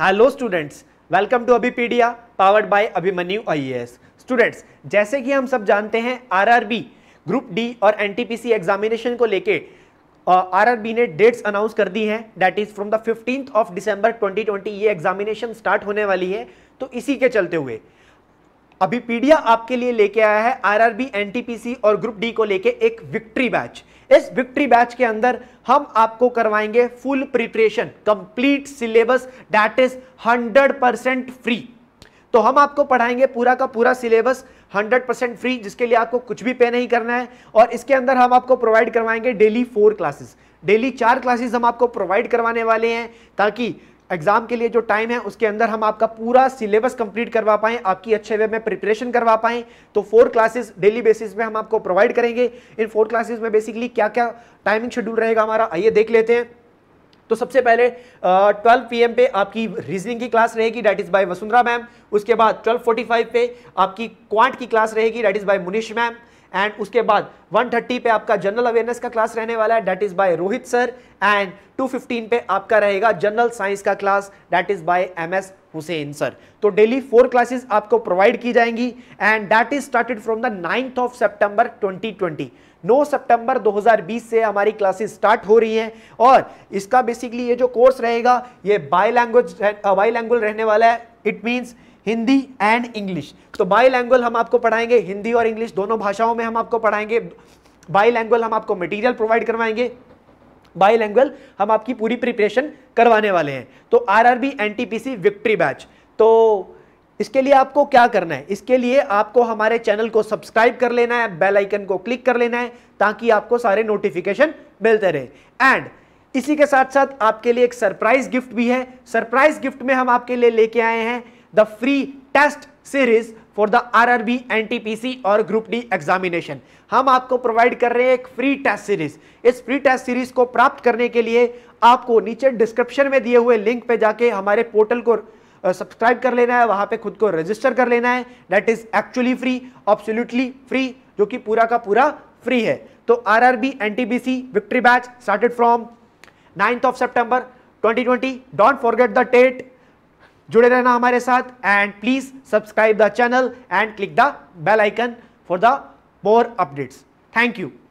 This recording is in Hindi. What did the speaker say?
hello students welcome to Abhipedia powered by Abhimanyu IAS students जैसे कि हम सब जानते हैं आरआरबी ग्रुप डी और एनटीपीसी एग्जामिनेशन को लेके आरआरबी ने डेट्स अनाउंस कर दी हैं that is from the fifteenth of December 2020 ये एग्जामिनेशन स्टार्ट होने वाली है तो इसी के चलते हुए अभी पीडिया आपके लिए लेके आया है आरआरबी एनटीपीसी और ग्रुप डी को लेके एक विक्ट्री बैच इस विक्ट्री बैच के अंदर हम आपको करवाएंगे full preparation complete syllabus that is 100 percent free तो हम आपको पढ़ाएंगे पूरा का पूरा सिलेबस 100 परसेंट फ्री जिसके लिए आपको कुछ भी पे नहीं करना है और इसके अंदर हम आपको प्रोवाइड करवाएंगे डेली फोर क्लासेस डेली चार क्लासेस हम आपको प्रोवाइड करवाने वाले हैं ताकि एग्जाम के लिए जो टाइम है उसके अंदर हम आपका पूरा सिलेबस कंप्लीट करवा पाएं आपकी अच्छे वे में प्रिपरेशन करवा पाएं तो फोर क्लासेस डेली बेसिस पे हम आपको प्रोवाइड करेंगे इन फोर क्लासेस में बेसिकली क्या क्या टाइमिंग शेड्यूल रहेगा हमारा आइए देख लेते हैं तो सबसे पहले ट्वेल्व पी पे आपकी रीजनिंग की क्लास रहेगी that is by Vasundhara ma'am उसके बाद ट्वेल्व पे आपकी क्वांट की क्लास रहेगी that is by Munish ma'am and उसके बाद 130 पे आपका जनरल अवेयरनेस का क्लास रहने वाला है that is by Rohit sir and 215 पे आपका रहेगा जनरल साइंस का class that is by M S Hussain sir तो डेली फोर क्लासेस आपको प्रोवाइड की जाएंगी and that is started from the ninth of September twenty 9 सितंबर 2020 से हमारी क्लासेस स्टार्ट हो रही हैं और इसका बेसिकली ये जो कोर्स रहेगा ये बाई लैंग्वेज बाई लैंग्वेज रहने वाला है it means Hindi and English तो बाई हम आपको पढ़ाएंगे हिंदी और इंग्लिश दोनों भाषाओं में हम आपको पढ़ाएंगे बाई हम आपको मटेरियल प्रोवाइड करवाएंगे बाई हम आपकी पूरी प्रिपरेशन करवाने वाले हैं तो R R B N T P C victory batch तो इसके लिए आपको क्या करना है इसके लिए आपको हमारे चैनल को सब्सक्राइब कर लेना है बेल आइकन को क्लिक कर लेना है ताकि आपको सारे नोटिफिकेशन मिलते रहे एंड इसी के साथ साथ आपके लिए एक सरप्राइज गिफ्ट भी है सरप्राइज गिफ्ट में हम आपके लिए लेके आए हैं the free test series for the RRB NTPC और ग्रुप डी एग्जामिनेशन हम आपको प्रोवाइड कर रहे हैं एक फ्री टेस्ट सीरीज इस फ्री टेस्ट सीरीज को प्राप्त करने के लिए आपको नीचे डिस्क्रिप्शन में दिए हुए लिंक पे जाके हमारे पोर्टल को सब्सक्राइब कर लेना है वहां पे खुद को रजिस्टर कर लेना है that is actually free absolutely free जो कि पूरा का पूरा फ्री है तो RRB NTPC victory batch started from ninth of twenty 2020 don't forget the date जुड़े रहना हमारे साथ and please subscribe the channel and click the bell icon for the more updates thank you